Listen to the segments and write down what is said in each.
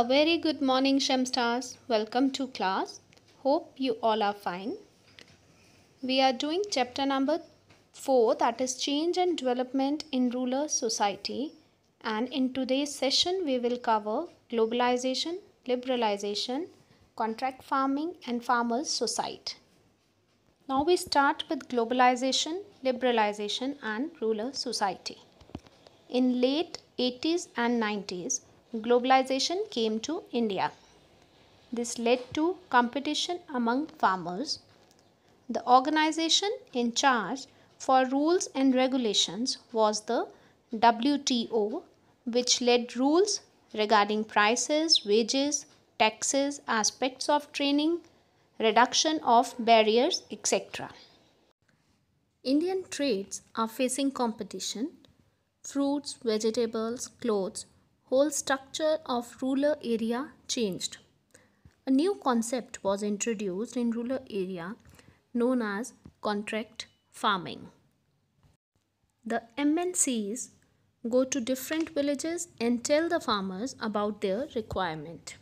A very good morning, Shemstars. Welcome to class. Hope you all are fine. We are doing chapter number 4 that is Change and Development in Rural Society. And in today's session, we will cover globalization, liberalization, contract farming, and farmers' society. Now we start with globalization, liberalization, and rural society. In late 80s and 90s, globalization came to India. This led to competition among farmers. The organization in charge for rules and regulations was the WTO, which led rules regarding prices, wages, taxes, aspects of training, reduction of barriers, etc. Indian trades are facing competition. Fruits, vegetables, clothes whole structure of rural area changed. A new concept was introduced in rural area known as contract farming. The MNCs go to different villages and tell the farmers about their requirement.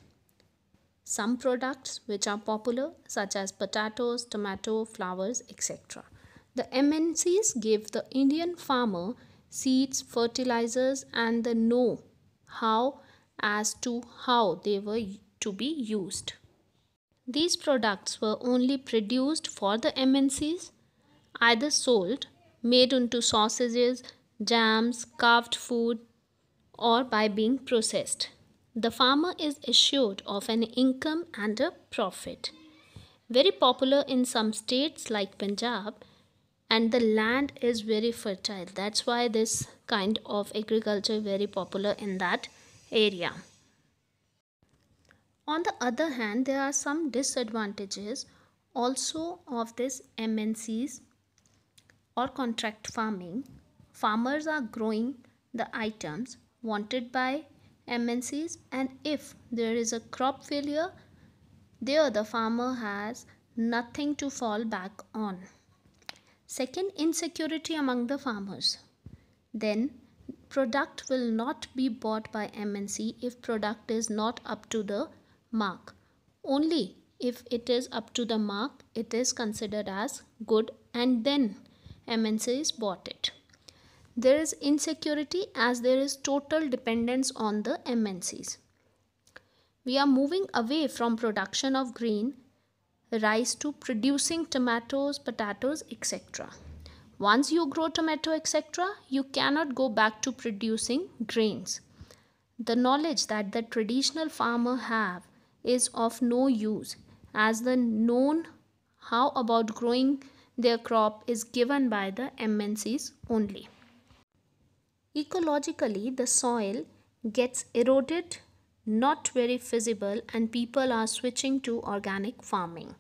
Some products which are popular such as potatoes, tomato, flowers, etc. The MNCs give the Indian farmer seeds, fertilizers and the know how as to how they were to be used. These products were only produced for the MNCs, either sold, made into sausages, jams, carved food, or by being processed. The farmer is assured of an income and a profit. Very popular in some states like Punjab, and the land is very fertile that's why this kind of agriculture is very popular in that area on the other hand there are some disadvantages also of this mncs or contract farming farmers are growing the items wanted by mncs and if there is a crop failure there the farmer has nothing to fall back on Second, insecurity among the farmers. Then, product will not be bought by MNC if product is not up to the mark. Only if it is up to the mark, it is considered as good and then MNC is bought it. There is insecurity as there is total dependence on the MNCs. We are moving away from production of grain rice to producing tomatoes, potatoes, etc. Once you grow tomato, etc., you cannot go back to producing grains. The knowledge that the traditional farmer have is of no use as the known how about growing their crop is given by the MNCs only. Ecologically, the soil gets eroded not very feasible and people are switching to organic farming.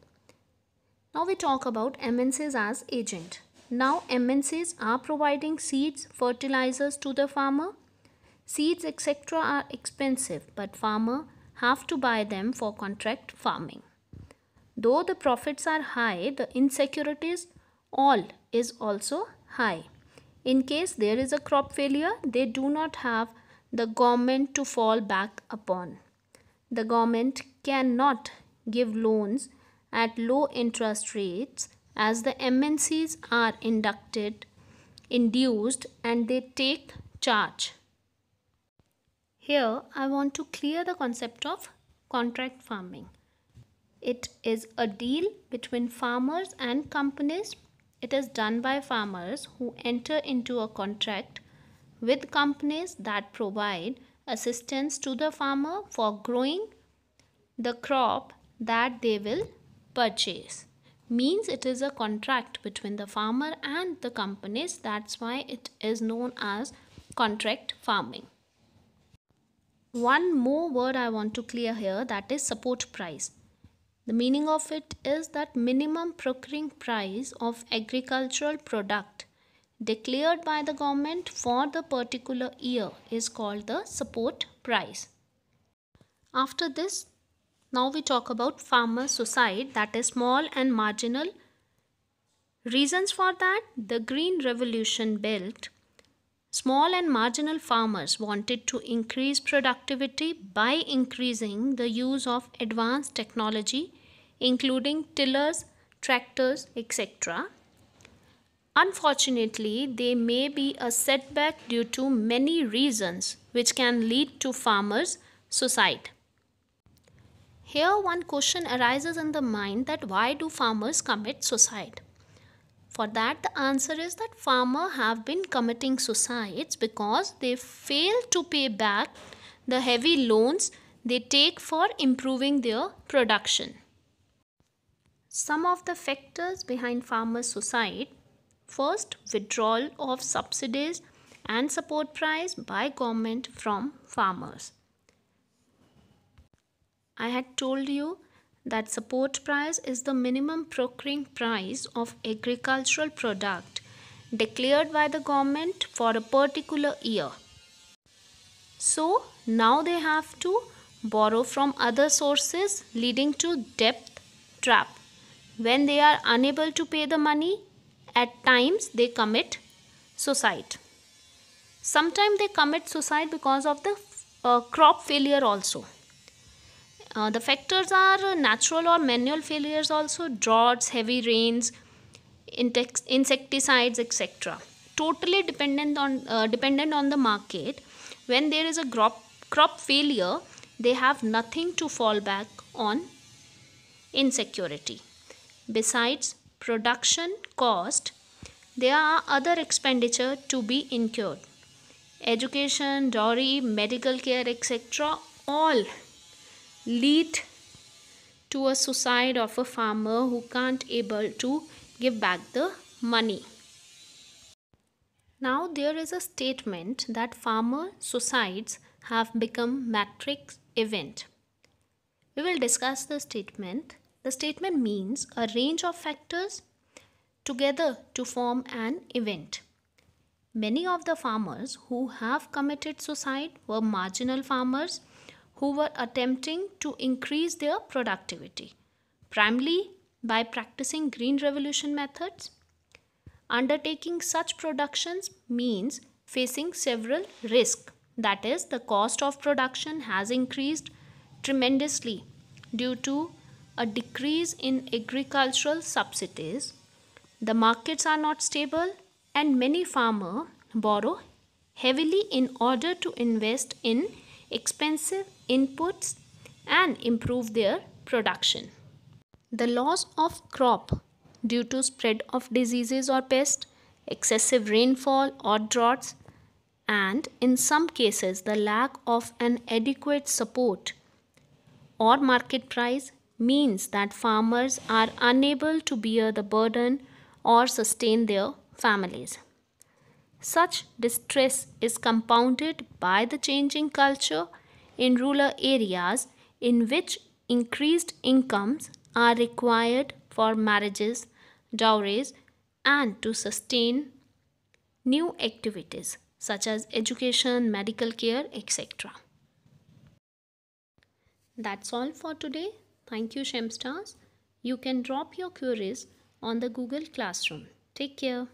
Now we talk about MNCs as agent. Now MNCs are providing seeds, fertilizers to the farmer. Seeds etc. are expensive but farmer have to buy them for contract farming. Though the profits are high, the insecurities all is also high. In case there is a crop failure, they do not have the government to fall back upon. The government cannot give loans at low interest rates as the MNCs are inducted, induced and they take charge. Here I want to clear the concept of contract farming. It is a deal between farmers and companies. It is done by farmers who enter into a contract with companies that provide assistance to the farmer for growing the crop that they will purchase. Means it is a contract between the farmer and the companies. That's why it is known as contract farming. One more word I want to clear here that is support price. The meaning of it is that minimum procuring price of agricultural product declared by the government for the particular year is called the support price. After this, now we talk about farmer suicide that is small and marginal. Reasons for that, the Green Revolution built. Small and marginal farmers wanted to increase productivity by increasing the use of advanced technology including tillers, tractors, etc Unfortunately, they may be a setback due to many reasons which can lead to farmers' suicide. Here one question arises in the mind that why do farmers commit suicide? For that the answer is that farmers have been committing suicides because they fail to pay back the heavy loans they take for improving their production. Some of the factors behind farmers' suicide First, withdrawal of subsidies and support price by government from farmers. I had told you that support price is the minimum procuring price of agricultural product declared by the government for a particular year. So now they have to borrow from other sources leading to debt trap. When they are unable to pay the money, at times they commit suicide sometimes they commit suicide because of the uh, crop failure also uh, the factors are natural or manual failures also droughts heavy rains insecticides etc totally dependent on uh, dependent on the market when there is a crop crop failure they have nothing to fall back on insecurity besides production cost, there are other expenditure to be incurred. Education, dowry, medical care, etc. all lead to a suicide of a farmer who can't able to give back the money. Now there is a statement that farmer suicides have become matrix event. We will discuss the statement the statement means a range of factors together to form an event. Many of the farmers who have committed suicide were marginal farmers who were attempting to increase their productivity, primarily by practicing green revolution methods. Undertaking such productions means facing several risks. That is, the cost of production has increased tremendously due to a decrease in agricultural subsidies, the markets are not stable and many farmers borrow heavily in order to invest in expensive inputs and improve their production. The loss of crop due to spread of diseases or pests, excessive rainfall or droughts, and in some cases the lack of an adequate support or market price means that farmers are unable to bear the burden or sustain their families. Such distress is compounded by the changing culture in rural areas in which increased incomes are required for marriages, dowries, and to sustain new activities such as education, medical care, etc. That's all for today. Thank you, Shemstars. You can drop your queries on the Google Classroom. Take care.